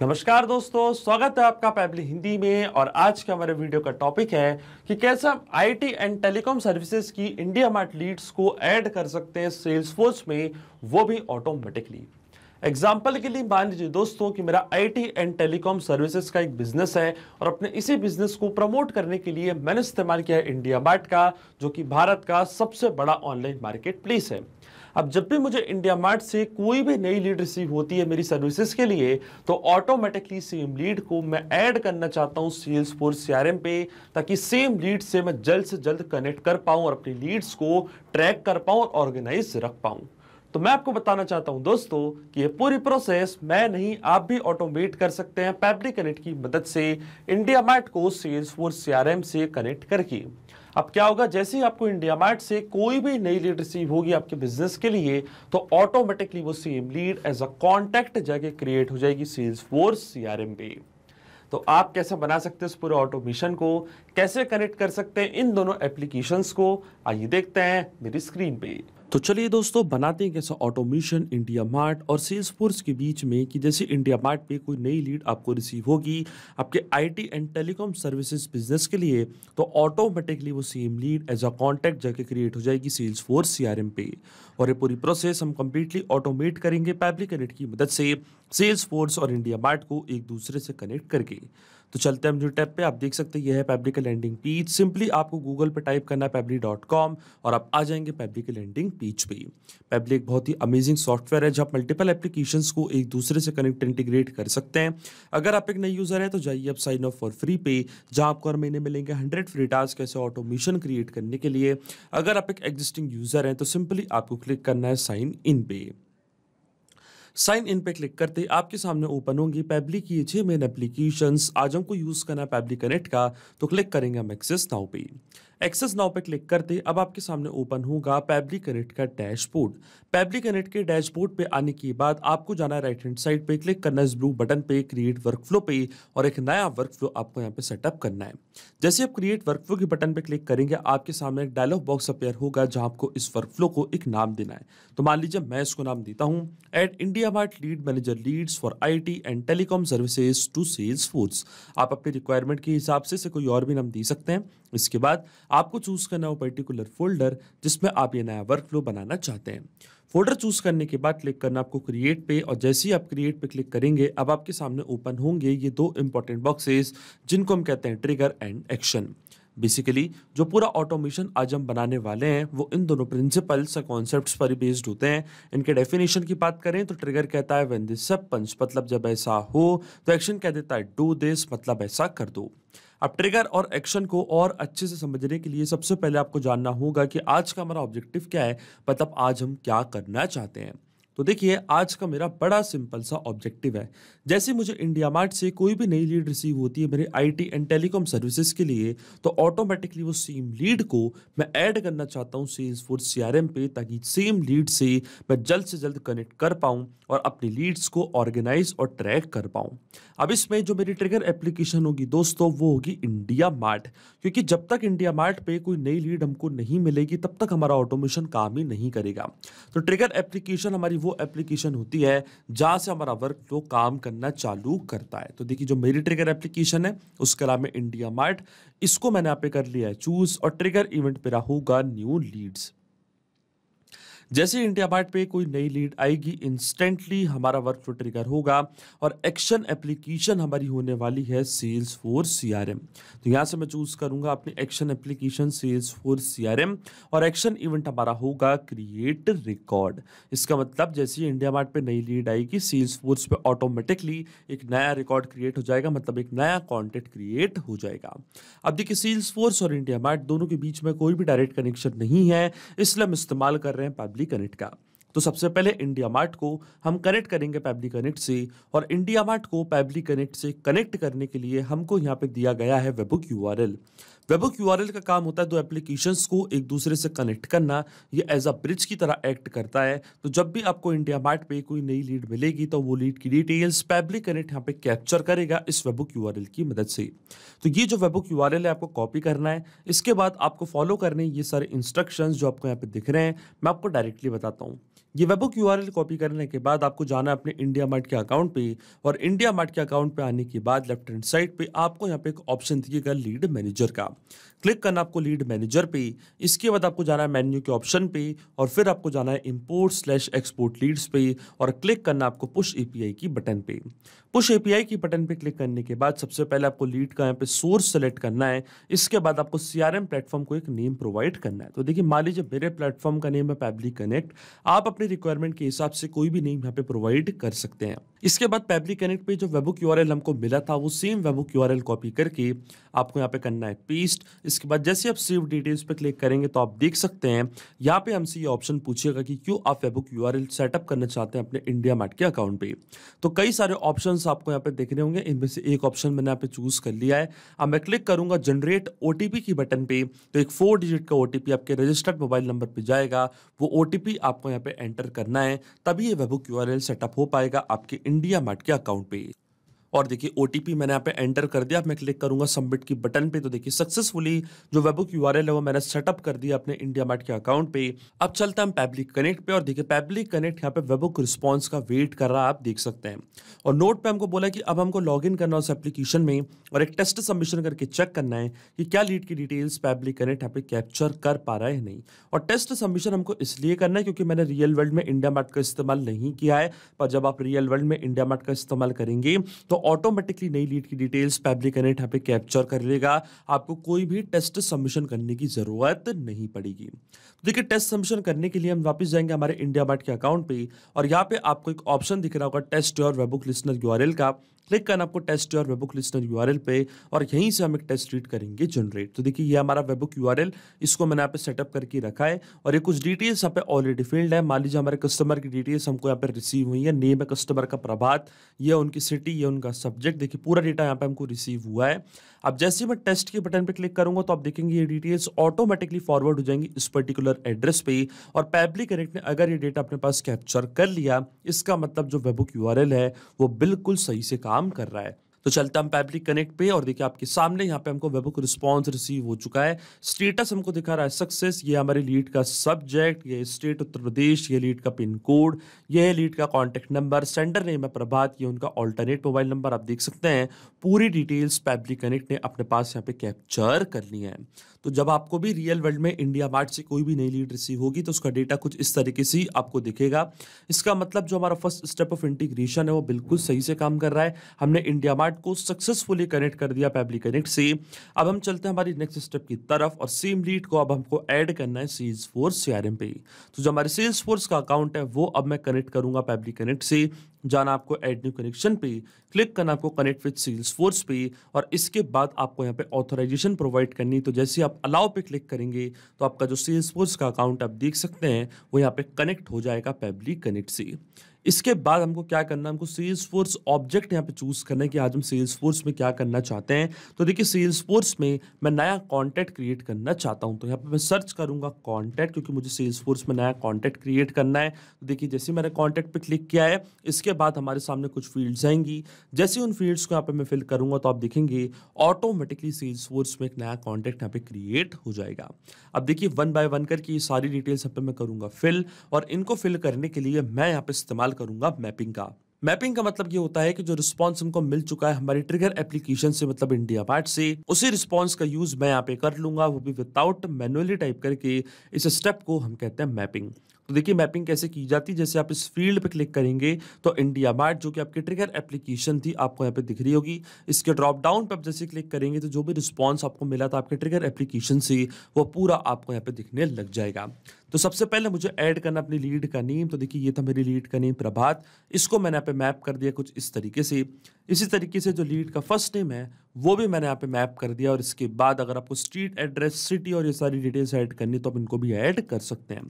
नमस्कार दोस्तों स्वागत है आपका पैबली हिंदी में और आज के हमारे वीडियो का टॉपिक है कि कैसे हम आईटी एंड टेलीकॉम सर्विसेज की इंडिया मार्ट लीड्स को ऐड कर सकते हैं सेल्स फोर्स में वो भी ऑटोमेटिकली एग्जाम्पल के लिए मान लीजिए दोस्तों कि मेरा आईटी एंड टेलीकॉम सर्विसेज का एक बिजनेस है और अपने इसी बिजनेस को प्रमोट करने के लिए मैंने इस्तेमाल किया है इंडिया मार्ट का जो कि भारत का सबसे बड़ा ऑनलाइन मार्केट प्लेस है अब जब भी मुझे इंडिया मार्ट से कोई भी नई लीड रिसीव होती है मेरी सर्विसेज के लिए तो ऑटोमेटिकली सेम लीड को मैं ऐड करना चाहता हूँ सेल्स फोर सी पे ताकि सेम लीड से मैं जल्द से जल्द कनेक्ट कर पाऊँ और अपनी लीड्स को ट्रैक कर पाऊँ और ऑर्गेनाइज रख पाऊँ तो मैं आपको बताना चाहता हूं दोस्तों कि ये पूरी प्रोसेस मैं नहीं आप भी ऑटोमेट कर सकते हैं पैबली कनेक्ट की मदद से इंडिया मार्ट को सेल्स फोर्स सी से कनेक्ट करके अब क्या होगा जैसे ही आपको इंडिया मार्ट से कोई भी नई लीड रिसीव होगी आपके बिजनेस के लिए तो ऑटोमेटिकली वो same lead as a contact जाके क्रिएट हो जाएगी सेल्स फोर सी पे तो आप कैसे बना सकते हैं इस पूरे ऑटोमेशन को कैसे कनेक्ट कर सकते हैं इन दोनों एप्लीकेशंस को आइए देखते हैं मेरी स्क्रीन पे तो चलिए दोस्तों बनाते हैं कैसा ऑटोमेशन इंडिया मार्ट और सेल्स फोर्स के बीच में कि जैसे इंडिया मार्ट पे कोई नई लीड आपको रिसीव होगी आपके IT and telecom services business के लिए तो ऑटोमेटिकली वो same lead as a contact जाके क्रिएट हो जाएगी सेल्स फोर्स सी पे और ये पूरी प्रोसेस हम कम्प्लीटली ऑटोमेट करेंगे पैब्लिक कनेक्ट की मदद से सेल्स फोर्स और इंडिया मार्ट को एक दूसरे से कनेक्ट करके तो चलते हैं हम न्यू टैब पे आप देख सकते हैं ये है पैब्रिक का लैंडिंग पेज सिंपली आपको गूगल पर टाइप करना है पैबली और आप आ जाएंगे पैबली के लैंडिंग पेज पे पैबली एक बहुत ही अमेजिंग सॉफ्टवेयर है जहाँ मल्टीपल एप्लीकेशन को एक दूसरे से कनेक्ट इंटीग्रेट कर सकते हैं अगर आप एक नए यूज़र हैं तो जाइए आप साइन अप फॉर फ्री पे जहाँ आपको हर महीने मिलेंगे हंड्रेड फ्री टास्क ऐसे ऑटोमेशन क्रिएट करने के लिए अगर आप एक एग्जिस्टिंग यूज़र हैं तो सिंपली आपको क्लिक करना है साइन इन पे साइन इन पे क्लिक करते आपके सामने ओपन होंगी पैबली की छह मेन एप्लीकेशंस आज हमको यूज़ करना है पैबली कनेक्ट का तो क्लिक करेंगे हम एक्सेस नाउ पे एक्सेस नाउ पर क्लिक करते अब आपके सामने ओपन होगा पैबली कनेक्ट का डैशबोर्ड पैबली कनेक्ट के डैशबोर्ड पे आने के बाद आपको जाना है राइट हैंड साइड पे क्लिक करना इस ब्लू बटन पे क्रिएट वर्कफ्लो पे और एक नया वर्कफ्लो आपको यहाँ पे सेटअप करना है जैसे आप क्रिएट वर्कफ्लो के बटन पे क्लिक करेंगे आपके सामने एक डायलॉग बॉक्स अपेयर होगा जहाँ आपको इस वर्कफ्लो को एक नाम देना है तो मान लीजिए मैं इसको नाम देता हूँ at IndiaMART lead manager leads for I and telecom services to Salesforce आप अपनी रिक्वायरमेंट के हिसाब से कोई और भी नाम दे सकते हैं इसके बाद आपको चूज करना वो पर्टिकुलर फोल्डर जिसमें आप ये नया वर्क फ्लो बनाना चाहते हैं फोल्डर चूज करने के बाद क्लिक करना आपको क्रिएट पे और जैसे ही आप क्रिएट पे क्लिक करेंगे अब आपके सामने ओपन होंगे ये दो इंपॉर्टेंट बॉक्सेस जिनको हम कहते हैं ट्रिगर एंड एक्शन बेसिकली जो पूरा ऑटोमेशन आज हम बनाने वाले हैं वो इन दोनों प्रिंसिपल्स या कॉन्सेप्ट्स पर ही बेस्ड होते हैं इनके डेफिनेशन की बात करें तो ट्रिगर कहता है वेन दिस सब पंच मतलब जब ऐसा हो तो एक्शन कह देता है डू दिस मतलब ऐसा कर दो अब ट्रिगर और एक्शन को और अच्छे से समझने के लिए सबसे पहले आपको जानना होगा कि आज का हमारा ऑब्जेक्टिव क्या है मतलब आज हम क्या करना चाहते हैं तो देखिए आज का मेरा बड़ा सिंपल सा ऑब्जेक्टिव है जैसे मुझे इंडिया मार्ट से कोई भी नई लीड रिसीव होती है मेरे आईटी एंड टेलीकॉम सर्विसेज के लिए तो ऑटोमेटिकली वो सेम लीड को मैं ऐड करना चाहता हूँ सेल्स फोर्स सी पे ताकि सेम लीड से मैं जल्द से जल्द कनेक्ट कर पाऊँ और अपनी लीड्स को ऑर्गेनाइज और ट्रैक कर पाऊँ अब इसमें जो मेरी ट्रिगर एप्लीकेशन होगी दोस्तों वो होगी इंडिया मार्ट क्योंकि जब तक इंडिया मार्ट पे कोई नई लीड हमको नहीं मिलेगी तब तक हमारा ऑटोमेशन काम ही नहीं करेगा तो ट्रिगर एप्लीकेशन हमारी वो वो एप्लीकेशन होती है जहाँ से हमारा वर्क फ्लो काम करना चालू करता है तो देखिए जो मेरी ट्रिगर एप्लीकेशन है उसका नाम है इंडिया मार्ट इसको मैंने यहाँ पे कर लिया है चूज और ट्रिगर इवेंट मेरा होगा न्यू लीड्स जैसे इंडिया मार्ट पे कोई नई लीड आएगी इंस्टेंटली हमारा वर्कफ्लो ट्रिगर होगा और एक्शन एप्लीकेशन हमारी होने वाली है सेल्स फोर सी तो यहाँ से मैं चूज करूंगा अपनी action application Salesforce और एक्शन इवेंट हमारा होगा क्रिएट रिकॉर्ड इसका मतलब जैसे इंडिया मार्ट पे नई लीड आएगी सेल्स फोर्स पे ऑटोमेटिकली एक नया रिकॉर्ड क्रिएट हो जाएगा मतलब एक नया कॉन्टेंट क्रिएट हो जाएगा अब देखिए सेल्स फोर्स और इंडिया मार्ट दोनों के बीच में कोई भी डायरेक्ट कनेक्शन नहीं है इसलिए हम इस्तेमाल कर रहे हैं पब्लिक पैबली कनेक्ट का तो सबसे पहले इंडिया मार्ट को हम कनेक्ट करेंगे पैबली कनेक्ट से और इंडिया मार्ट को पैबली कनेक्ट से कनेक्ट करने के लिए हमको यहाँ पे दिया गया है वेबुक यू वेबुक यू का काम होता है दो एप्लीकेशन को एक दूसरे से कनेक्ट करना ये एज अ ब्रिज की तरह एक्ट करता है तो जब भी आपको इंडिया मार्ट पे कोई नई लीड मिलेगी तो वो लीड की डिटेल्स पब्लिक कनेक्ट यहाँ पे कैप्चर करेगा इस वेबुक यू की मदद से तो ये जो वेबुक यू है आपको कॉपी करना है इसके बाद आपको फॉलो करने ये सारे इंस्ट्रक्शन जो आपको यहाँ पे दिख रहे हैं मैं आपको डायरेक्टली बताता हूँ ये वेबुक यू कॉपी करने के बाद आपको जाना है अपने इंडिया मार्ट के अकाउंट पे और इंडिया मार्ट के अकाउंट पे आने के बाद लेफ्ट हैंड साइड पे आपको यहाँ पे एक ऑप्शन दिएगा लीड मैनेजर का क्लिक करना आपको लीड मैनेजर पे इसके बाद आपको जाना है मेन्यू के ऑप्शन पे और फिर आपको जाना है इम्पोर्ट स्लैश एक्सपोर्ट लीड्स पे और क्लिक करना आपको पुश ए की बटन पे पुश ए की बटन पे क्लिक करने के बाद सबसे पहले आपको लीड का यहाँ पे सोर्स सेलेक्ट करना है इसके बाद आपको सी प्लेटफॉर्म को एक नेम प्रोवाइड करना है तो देखिए मान लीजिए मेरे प्लेटफॉर्म का नेम है पैबली कनेक्ट आप अपने रिक्वायरमेंट के हिसाब से कोई भी नेम यहाँ पे प्रोवाइड कर सकते हैं इसके बाद पेबली कनेक्ट पे जो वेबुक यू हमको मिला था वो सेम वेबुक यू कॉपी करके आपको यहाँ पे करना है पेस्ट इसके बाद जैसे आप सेव डिटेल्स पे क्लिक करेंगे तो आप देख सकते हैं यहाँ पे हमसे ये ऑप्शन पूछेगा कि क्यों आप वेबुक यू सेटअप करना चाहते हैं अपने इंडिया मार्ट के अकाउंट पे तो कई सारे ऑप्शन आपको यहाँ पे देखने होंगे इनमें से एक ऑप्शन मैंने यहाँ पे चूज कर लिया है अब मैं क्लिक करूंगा जनरेट ओ की बटन पे तो एक फोर डिजिट का ओ आपके रजिस्टर्ड मोबाइल नंबर पर जाएगा वो ओ आपको यहाँ पे एंटर करना है तभी ये वेबुक यू सेटअप हो पाएगा आपके इंडिया मार्ट के अकाउंट पे और देखिए ओ मैंने यहाँ पे एंटर कर दिया अब मैं क्लिक करूंगा सबमिट की बटन पे तो देखिए सक्सेसफुली जो वेबुक यू है वो मैंने सेटअप कर दिया अपने इंडिया मार्ट के अकाउंट पे अब चलता हम पैब्लिक कनेक्ट पे और देखिए पैब्लिक कनेक्ट यहाँ पे वेबुक रिस्पॉन्स का वेट कर रहा है आप देख सकते हैं और नोट पर हमको बोला कि अब हमको लॉग करना है उस एप्लीकेशन में और एक टेस्ट सबमिशन करके चेक करना है कि क्या लीड की डिटेल्स पैब्लिक कनेक्ट यहाँ पे कैप्चर कर पा रहा है नहीं और टेस्ट सबमिशन हमको इसलिए करना है क्योंकि मैंने रियल वर्ल्ड में इंडिया मार्ट का इस्तेमाल नहीं किया है पर जब आप रियल वर्ल्ड में इंडिया मार्ट का इस्तेमाल करेंगे तो ऑटोमेटिकली नई लीड की डिटेल्स पब्लिक कनेक्ट यहाँ पे कैप्चर कर लेगा आपको कोई भी टेस्ट सबमिशन करने की ज़रूरत नहीं पड़ेगी तो देखिए टेस्ट सबमिशन करने के लिए हम वापस जाएंगे हमारे इंडिया मार्ट के अकाउंट पे और यहाँ पे आपको एक ऑप्शन दिख रहा होगा test your webhook listener you का क्लिक करना आपको टेस्ट और वेबुक लिस्टर यू पे और यहीं से हम एक टेस्ट रीड करेंगे जनरेट तो देखिए ये हमारा वेबुक यू इसको मैंने यहाँ पे सेटअप करके रखा है और ये कुछ डिटेल्स यहाँ पे ऑलरेडी फील्ड है मान लीजिए हमारे कस्टमर की डिटेल्स हमको यहाँ पे रिसीव हुई है नेम है कस्टमर का प्रभात यह उनकी सिटी यह उनका सब्जेक्ट देखिए पूरा डेटा यहाँ पे हमको रिसीव हुआ है अब जैसे मैं टेस्ट के बटन पर क्लिक करूंगा तो आप देखेंगे ये डिटेल्स ऑटोमेटिकली फॉरवर्ड हो जाएंगी इस पर्टिकुलर एड्रेस पे और पैबली कनेक्ट ने अगर ये डेटा अपने पास कैप्चर कर लिया इसका मतलब जो वेबुक यू है वो बिल्कुल सही से काम काम कर रहा है तो चलते हम फैब्रिक कनेक्ट पे और देखिए आपके सामने यहाँ पे हमको वेबुक रिस्पॉन्स रिसीव हो चुका है स्टेटस हमको दिखा रहा है सक्सेस ये हमारे लीड का सब्जेक्ट ये स्टेट उत्तर प्रदेश ये लीड का पिन कोड ये है लीड का कॉन्टैक्ट नंबर सेंडर नेम है प्रभात ये उनका ऑल्टरनेट मोबाइल नंबर आप देख सकते हैं पूरी डिटेल्स फैब्रिक कनेक्ट ने अपने पास यहाँ पे कैप्चर कर ली है तो जब आपको भी रियल वर्ल्ड में इंडिया मार्ट से कोई भी नई लीड रिसीव होगी तो उसका डेटा कुछ इस तरीके से आपको दिखेगा इसका मतलब जो हमारा फर्स्ट स्टेप ऑफ इंटीग्रेशन है वो बिल्कुल सही से काम कर रहा है हमने इंडिया मार्ट कार्ड को सक्सेसफुली कनेक्ट कर दिया पैबली कनेक्ट से अब हम चलते हैं हमारी नेक्स्ट स्टेप की तरफ और सेम लीड को अब हमको ऐड करना है सेल्स फोर्स सी पे तो जो हमारे सेल्स फोर्स का अकाउंट है वो अब मैं कनेक्ट करूंगा पैबली कनेक्ट से जाना आपको एड न्यू कनेक्शन पे क्लिक करना आपको कनेक्ट विथ सेल्स फोर्स पे और इसके बाद आपको यहाँ पे ऑथोराइजेशन प्रोवाइड करनी तो जैसे आप अलाउ पे क्लिक करेंगे तो आपका जो सेल्स फोर्स का अकाउंट आप देख सकते हैं वो यहाँ पे कनेक्ट हो जाएगा पेबली कनेक्ट से इसके बाद हमको क्या करना हमको सेल्स फोर्स ऑब्जेक्ट यहाँ पे चूज़ करना है कि आज हम सेल्स फोर्स में क्या करना चाहते हैं तो देखिए सेल्स फोर्स में मैं नया कॉन्टैक्ट क्रिएट करना चाहता हूँ तो यहाँ पे मैं सर्च करूँगा कॉन्टैक्ट क्योंकि मुझे सेल्स फोर्स में नया कॉन्टैक्ट क्रिएट करना है तो देखिए जैसे मैंने कॉन्टैक्ट पर क्लिक किया है इसके उसके बाद हमारे सामने कुछ फील्ड्स आएंगी जैसे उन फील्ड्स को यहाँ पे मैं फिल करूंगा तो आप देखेंगे ऑटोमेटिकली सेल्स फोर्स में एक नया कॉन्टैक्ट यहाँ पे क्रिएट हो जाएगा अब देखिए वन बाय वन करके ये सारी डिटेल्स यहाँ पे मैं करूंगा फिल और इनको फिल करने के लिए मैं यहाँ पे इस्तेमाल करूंगा मैपिंग का मैपिंग का मतलब ये होता है कि जो रिस्पॉन्स हमको मिल चुका है हमारी ट्रिगर एप्लीकेशन से मतलब इंडिया पार्ट से उसी रिस्पॉन्स का यूज मैं यहाँ पे कर लूंगा वो भी विदाउट मैनुअली टाइप करके इस स्टेप को हम कहते हैं मैपिंग तो देखिए मैपिंग कैसे की जाती है जैसे आप इस फील्ड पर क्लिक करेंगे तो इंडिया मार्ट जो कि आपकी ट्रिगर एप्लीकेशन थी आपको यहाँ पे दिख रही होगी इसके ड्रॉप डाउन पर जैसे क्लिक करेंगे तो जो भी रिस्पॉन्स आपको मिला था आपके ट्रिगर एप्लीकेशन से वो पूरा आपको यहाँ पे दिखने लग जाएगा तो सबसे पहले मुझे ऐड करना अपनी लीड का नेम तो देखिए ये था मेरी लीड का नेम प्रभात इसको मैंने यहाँ पे मैप कर दिया कुछ इस तरीके से इसी तरीके से जो लीड का फर्स्ट नेम है वो भी मैंने यहाँ पे मैप कर दिया और इसके बाद अगर आपको स्ट्रीट एड्रेस सिटी और ये सारी डिटेल्स ऐड करनी तो आप इनको भी ऐड कर सकते हैं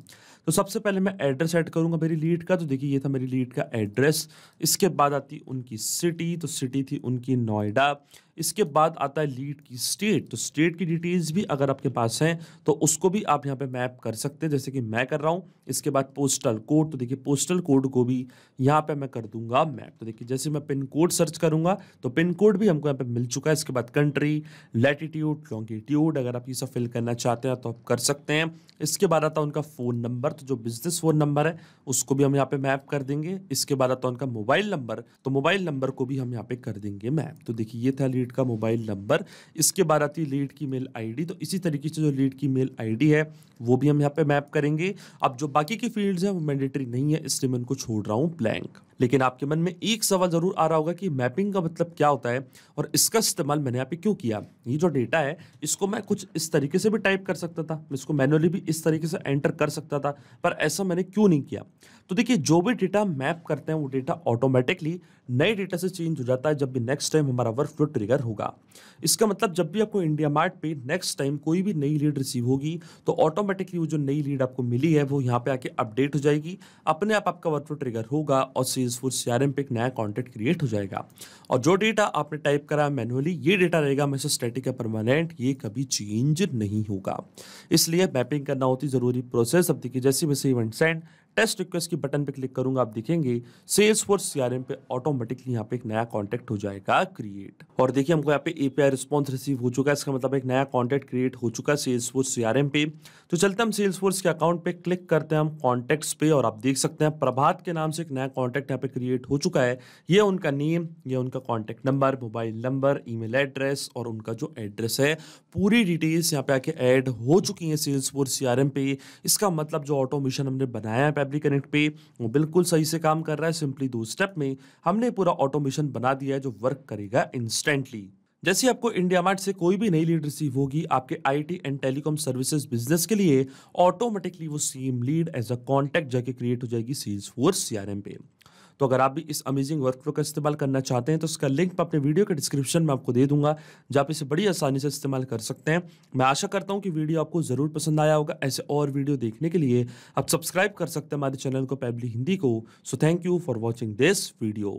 तो सबसे पहले मैं एड्रेस ऐड करूँगा मेरी लीड का तो देखिए ये था मेरी लीड का एड्रेस इसके बाद आती उनकी सिटी तो सिटी थी उनकी नोएडा इसके बाद आता है लीड की स्टेट तो स्टेट की डिटेल्स भी अगर आपके पास हैं तो उसको भी आप यहाँ पे मैप कर सकते हैं जैसे कि मैं कर रहा हूँ इसके बाद पोस्टल कोड तो देखिए पोस्टल कोड को भी यहाँ पे मैं कर दूंगा मैप तो देखिए जैसे मैं पिन कोड सर्च करूंगा तो पिन कोड भी हमको यहाँ पे मिल चुका है इसके बाद कंट्री लेटिट्यूड लॉन्गिट्यूड अगर आप ये सब फिल करना चाहते हैं तो आप कर सकते हैं इसके बाद आता है उनका फ़ोन नंबर तो जो बिजनेस फ़ोन नंबर है उसको भी हम यहाँ पे मैप कर देंगे इसके बाद आता है उनका मोबाइल नंबर तो मोबाइल नंबर को भी हम यहाँ पे कर देंगे मैप तो देखिए ये था लीड लीड का मोबाइल नंबर इसके बाद आती है लीड की मेल आईडी तो इसी तरीके से जो लीड की मेल आईडी है वो भी हम यहाँ पे मैप करेंगे अब जो बाकी की फील्ड्स हैं वो मैंडेटरी नहीं है इसलिए मैं उनको छोड़ रहा हूँ ब्लैंक लेकिन आपके मन में एक सवाल ज़रूर आ रहा होगा कि मैपिंग का मतलब क्या होता है और इसका इस्तेमाल मैंने यहाँ पे क्यों किया ये जो डेटा है इसको मैं कुछ इस तरीके से भी टाइप कर सकता था मैं इसको मैनुअली भी इस तरीके से एंटर कर सकता था पर ऐसा मैंने क्यों नहीं किया तो देखिए जो भी डेटा मैप करते हैं वो डेटा ऑटोमेटिकली नए डेटा से चेंज हो जाता है जब भी नेक्स्ट टाइम हमारा वर्क फ्लो ट्रिगर होगा इसका मतलब जब भी आपको इंडिया मार्ट पे नेक्स्ट टाइम कोई भी नई लीड रिसीव होगी तो ऑटोमेटिकली वो जो नई लीड आपको मिली है वो यहाँ पे आके अपडेट हो जाएगी अपने आप आपका वर्क फ्लो ट्रिगर होगा और पेज फॉर सीआरएम पे एक नया कंटेंट क्रिएट हो जाएगा और जो डेटा आपने टाइप करा मैनुअली ये डेटा रहेगा मैसेज से स्टैटिक या परमानेंट ये कभी चेंज नहीं होगा इसलिए मैपिंग करना होती ज़रूरी प्रोसेस अब देखिए जैसे वैसे इवेंट सेंड टेस्ट रिक्वेस्ट की बटन पे क्लिक करूंगा आप देखेंगे सेल्स फोर्स सीआरएम पे ऑटोमेटिकली यहाँ पे एक नया कॉन्टेक्ट हो जाएगा क्रिएट और देखिए हमको यहाँ पे एपीआई रिस्पॉन्स रिसीव हो चुका है इसका मतलब एक नया कॉन्टेक्ट क्रिएट हो चुका है सेल्स फोर्स सीआरएम पे तो चलते हम सेल्स फोर्स के अकाउंट पे क्लिक करते हैं हम कॉन्टेक्ट पे और आप देख सकते हैं प्रभात के नाम से एक नया कॉन्टेक्ट यहाँ पे क्रिएट हो चुका है ये उनका नेम ये उनका contact number mobile number e address और उनका जो एड्रेस है पूरी डिटेल्स यहाँ पे आके एड हो चुकी है सेल्स फोर्स सीआरएम पे इसका मतलब जो ऑटोमेशन हमने बनाया है फैब्रिक कनेक्ट पे वो बिल्कुल सही से काम कर रहा है सिंपली दो स्टेप में हमने पूरा ऑटोमेशन बना दिया है जो वर्क करेगा इंस्टेंटली जैसे आपको इंडिया मार्ट से कोई भी नई लीड रिसीव होगी आपके IT and telecom services business के लिए ऑटोमेटिकली वो same lead as a contact जाके क्रिएट हो जाएगी सेल्स फोर्स सीआरएम पे तो अगर आप भी इस अमेजिंग वर्क का इस्तेमाल करना चाहते हैं तो उसका लिंक मैं अपने वीडियो के डिस्क्रिप्शन में आपको दे दूंगा जो आप इसे बड़ी आसानी से इस्तेमाल कर सकते हैं मैं आशा करता हूँ कि वीडियो आपको ज़रूर पसंद आया होगा ऐसे और वीडियो देखने के लिए आप सब्सक्राइब कर सकते हैं हमारे चैनल को पैबली हिंदी को so thank you for watching this video